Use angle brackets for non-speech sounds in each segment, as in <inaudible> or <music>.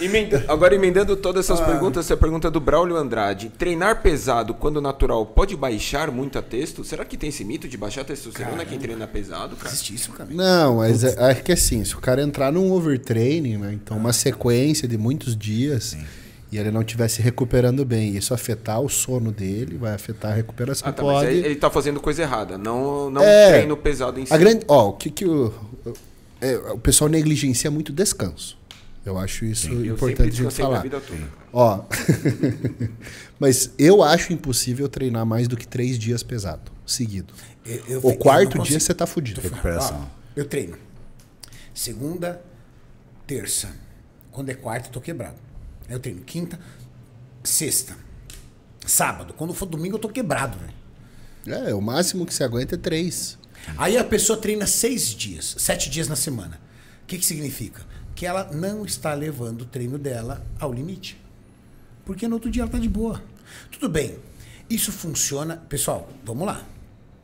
Emenda... <laughs> Agora, emendando todas essas ah. perguntas, essa é pergunta do Braulio Andrade. Treinar pesado quando natural pode baixar muito a texto? Será que tem esse mito de baixar a testosterona é quem treina pesado, cara? Existe isso, cara. Não, mas é, é, que assim, se o cara entrar num overtraining, né, então uma sequência de muitos dias, Sim. e ele não estiver se recuperando bem, isso afetar o sono dele, vai afetar a recuperação. Ah, tá, pode... mas ele está fazendo coisa errada, não, não é, treino pesado em si. A grande... Ó, o que que o... É, o pessoal negligencia muito descanso. Eu acho isso Sim, importante de falar. Ó, <laughs> mas eu acho impossível treinar mais do que três dias pesado, seguido. Eu, eu, o quarto dia você tá fudido. Recuperação. eu treino. Segunda, terça. Quando é quarta, eu tô quebrado. Eu treino quinta, sexta, sábado. Quando for domingo, eu tô quebrado, velho. É, o máximo que você aguenta é três. Aí a pessoa treina seis dias, sete dias na semana. O que, que significa? que ela não está levando o treino dela ao limite. Porque no outro dia ela está de boa. Tudo bem, isso funciona. Pessoal, vamos lá.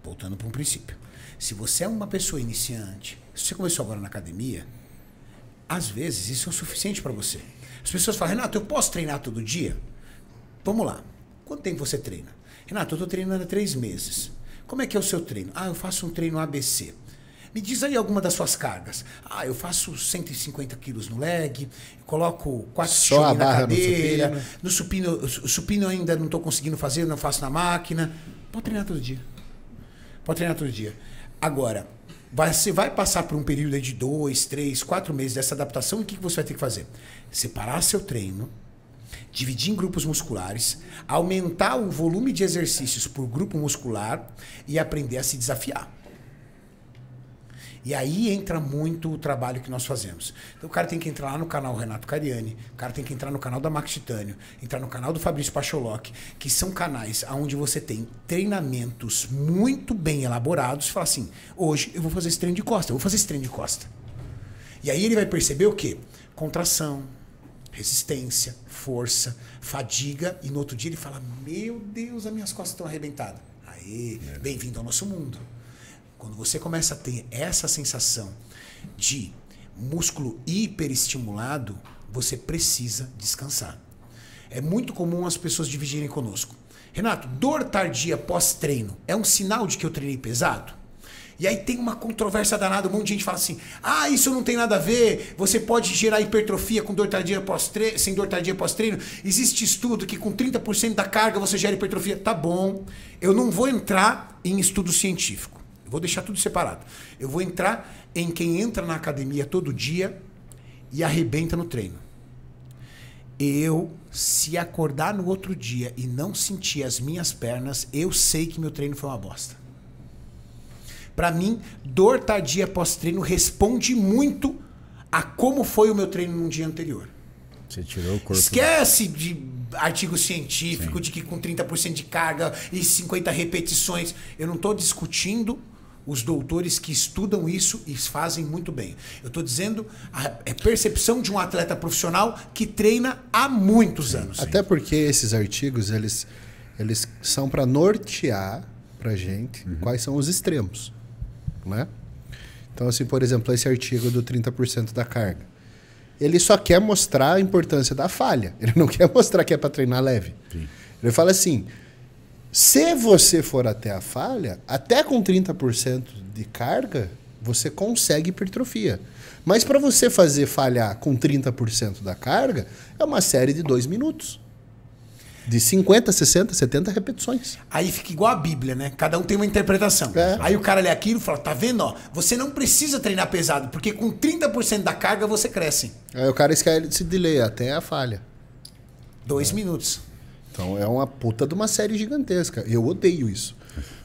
Voltando para um princípio. Se você é uma pessoa iniciante, se você começou agora na academia, às vezes isso é o suficiente para você. As pessoas falam, Renato, eu posso treinar todo dia? Vamos lá. Quanto tempo você treina? Renato, eu estou treinando há três meses. Como é que é o seu treino? Ah, eu faço um treino ABC. Me diz aí alguma das suas cargas. Ah, eu faço 150 quilos no leg, coloco quatro Só na cadeira. No supino. no supino, supino ainda não estou conseguindo fazer, não faço na máquina. Pode treinar todo dia. Pode treinar todo dia. Agora, você vai passar por um período de dois, três, quatro meses dessa adaptação, e o que você vai ter que fazer? Separar seu treino, dividir em grupos musculares, aumentar o volume de exercícios por grupo muscular e aprender a se desafiar. E aí entra muito o trabalho que nós fazemos. Então o cara tem que entrar lá no canal Renato Cariani, o cara tem que entrar no canal da Max Titânio, entrar no canal do Fabrício Pacholoc, que são canais onde você tem treinamentos muito bem elaborados. Fala assim, hoje eu vou fazer esse treino de costa, eu vou fazer esse treino de costa. E aí ele vai perceber o quê? Contração, resistência, força, fadiga. E no outro dia ele fala, meu Deus, as minhas costas estão arrebentadas. Aí, é. bem-vindo ao nosso mundo. Quando você começa a ter essa sensação de músculo hiperestimulado, você precisa descansar. É muito comum as pessoas dividirem conosco. Renato, dor tardia pós-treino é um sinal de que eu treinei pesado? E aí tem uma controvérsia danada, um monte de gente fala assim: ah, isso não tem nada a ver, você pode gerar hipertrofia com dor tardia pós sem dor tardia pós-treino. Existe estudo que com 30% da carga você gera hipertrofia. Tá bom, eu não vou entrar em estudo científico vou deixar tudo separado. Eu vou entrar em quem entra na academia todo dia e arrebenta no treino. Eu, se acordar no outro dia e não sentir as minhas pernas, eu sei que meu treino foi uma bosta. Para mim, dor tardia pós treino responde muito a como foi o meu treino no dia anterior. Você tirou o corpo. Esquece de artigo científico Sim. de que com 30% de carga e 50 repetições, eu não estou discutindo os doutores que estudam isso e fazem muito bem. Eu estou dizendo a é percepção de um atleta profissional que treina há muitos anos. Até porque esses artigos eles, eles são para nortear para gente uhum. quais são os extremos, né? Então assim, por exemplo, esse artigo do 30% da carga ele só quer mostrar a importância da falha. Ele não <laughs> quer mostrar que é para treinar leve. Sim. Ele fala assim: se você for até a falha, até com 30% de carga, você consegue hipertrofia. Mas para você fazer falhar com 30% da carga, é uma série de dois minutos. De 50, 60, 70 repetições. Aí fica igual a Bíblia, né? Cada um tem uma interpretação. É. Aí o cara lê aquilo e fala: tá vendo, ó? Você não precisa treinar pesado, porque com 30% da carga você cresce. Aí o cara esquece de ler até a falha. Dois é. minutos. Então é uma puta de uma série gigantesca. Eu odeio isso.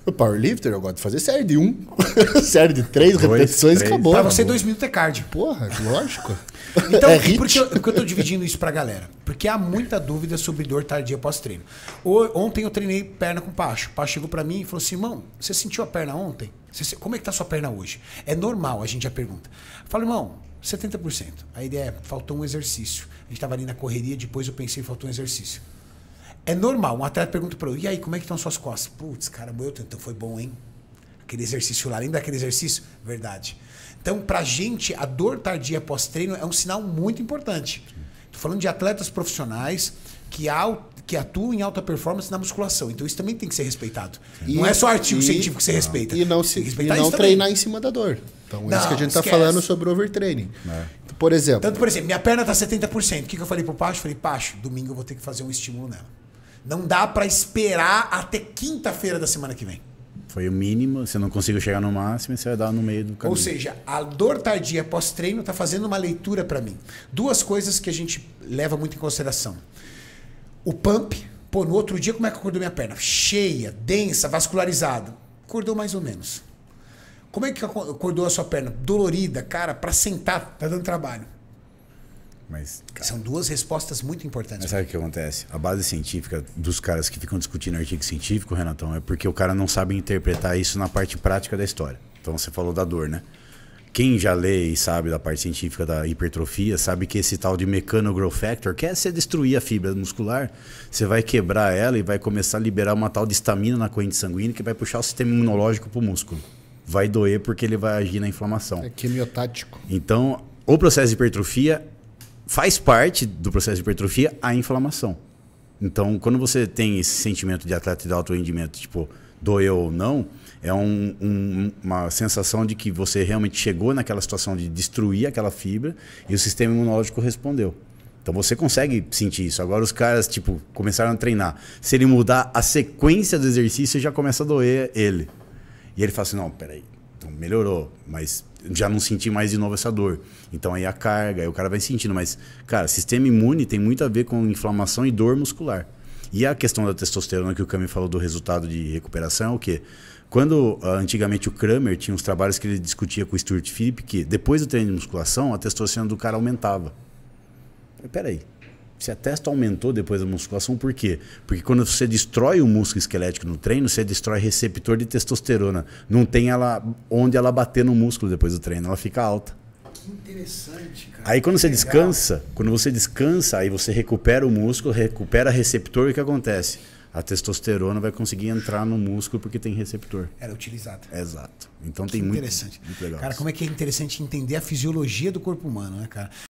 O powerlifter, eu gosto de fazer série de um, <laughs> série de três Dois, repetições três. acabou. Pra você, dois minutos é cardio. Porra, lógico. <laughs> Então, é por que eu, eu tô dividindo isso pra galera? Porque há muita dúvida sobre dor tardia pós-treino. Ontem eu treinei perna com o Pacho. O Pacho chegou pra mim e falou assim, irmão, você sentiu a perna ontem? Você, como é que tá a sua perna hoje? É normal, a gente já pergunta. Fala, irmão, 70%. A ideia é, faltou um exercício. A gente tava ali na correria, depois eu pensei, faltou um exercício. É normal, um atleta pergunta para eu, e aí, como é que estão suas costas? Putz, cara, meu tanto foi bom, hein? Aquele exercício lá, lembra daquele exercício? Verdade. Então, pra gente, a dor tardia pós-treino é um sinal muito importante. Estou falando de atletas profissionais que, que atuam em alta performance na musculação. Então, isso também tem que ser respeitado. E, não é só artigo e, científico que você não, respeita. E não, se, e não treinar em cima da dor. Então, não, é isso que a gente está falando sobre overtraining. É. Então, por exemplo. Tanto, por exemplo, minha perna está 70%. O que, que eu falei pro Pacho? Falei, Pacho, domingo eu vou ter que fazer um estímulo nela. Não dá para esperar até quinta-feira da semana que vem. Foi o mínimo, você não conseguiu chegar no máximo, você vai dar no meio do caminho. Ou seja, a dor tardia pós-treino está fazendo uma leitura para mim. Duas coisas que a gente leva muito em consideração. O pump, pô, no outro dia como é que acordou minha perna? Cheia, densa, vascularizada. Acordou mais ou menos. Como é que acordou a sua perna? Dolorida, cara, para sentar, tá dando trabalho. Mas, cara, São duas respostas muito importantes. Mas sabe o que acontece? A base científica dos caras que ficam discutindo artigo científico, Renatão, é porque o cara não sabe interpretar isso na parte prática da história. Então você falou da dor, né? Quem já lê e sabe da parte científica da hipertrofia sabe que esse tal de growth factor, que é você destruir a fibra muscular, você vai quebrar ela e vai começar a liberar uma tal de estamina na corrente sanguínea que vai puxar o sistema imunológico para o músculo. Vai doer porque ele vai agir na inflamação. É quimiotático. Então, o processo de hipertrofia faz parte do processo de hipertrofia a inflamação. Então, quando você tem esse sentimento de atleta de alto rendimento, tipo, doeu ou não, é um, um, uma sensação de que você realmente chegou naquela situação de destruir aquela fibra e o sistema imunológico respondeu. Então você consegue sentir isso. Agora os caras, tipo, começaram a treinar. Se ele mudar a sequência do exercício, já começa a doer ele. E ele fala assim: não, peraí, então melhorou, mas já não senti mais de novo essa dor. Então aí a carga, aí o cara vai sentindo, mas cara, sistema imune tem muito a ver com inflamação e dor muscular. E a questão da testosterona que o Cami falou do resultado de recuperação é o quê? Quando ah, antigamente o Kramer tinha uns trabalhos que ele discutia com o Stuart Phillips que depois do treino de musculação a testosterona do cara aumentava. Peraí, se a testa aumentou depois da musculação, por quê? Porque quando você destrói o músculo esquelético no treino, você destrói receptor de testosterona. Não tem ela onde ela bater no músculo depois do treino, ela fica alta. Que interessante, cara. Aí quando que você legal. descansa, quando você descansa, aí você recupera o músculo, recupera receptor, e o que acontece? A testosterona vai conseguir entrar no músculo porque tem receptor. Era utilizada. Exato. Então que tem muito. Interessante. Muito Cara, como é que é interessante entender a fisiologia do corpo humano, né, cara?